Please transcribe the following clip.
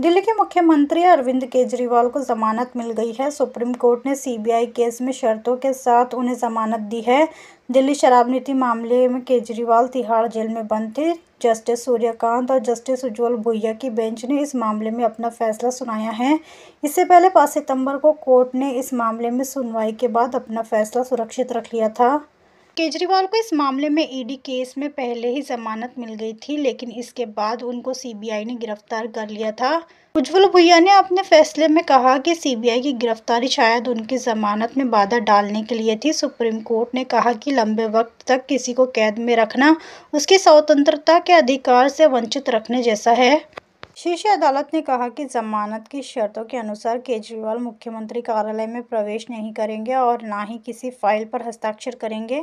दिल्ली के मुख्यमंत्री अरविंद केजरीवाल को जमानत मिल गई है सुप्रीम कोर्ट ने सीबीआई केस में शर्तों के साथ उन्हें जमानत दी है दिल्ली शराब नीति मामले में केजरीवाल तिहाड़ जेल में बंद थे जस्टिस सूर्यकांत और जस्टिस उज्ज्वल भुइया की बेंच ने इस मामले में अपना फैसला सुनाया है इससे पहले पाँच सितंबर को कोर्ट ने इस मामले में सुनवाई के बाद अपना फैसला सुरक्षित रख लिया था केजरीवाल को इस मामले में ईडी केस में पहले ही जमानत मिल गई थी लेकिन इसके बाद उनको सीबीआई ने गिरफ्तार कर लिया था उज्ज्वल भुया ने अपने फैसले में कहा कि सीबीआई की गिरफ्तारी शायद उनकी जमानत में बाधा डालने के लिए थी सुप्रीम कोर्ट ने कहा कि लंबे वक्त तक किसी को कैद में रखना उसकी स्वतंत्रता के अधिकार से वंचित रखने जैसा है शीर्ष अदालत ने कहा कि जमानत की शर्तों के अनुसार केजरीवाल मुख्यमंत्री कार्यालय में प्रवेश नहीं करेंगे और ना ही किसी फाइल पर हस्ताक्षर करेंगे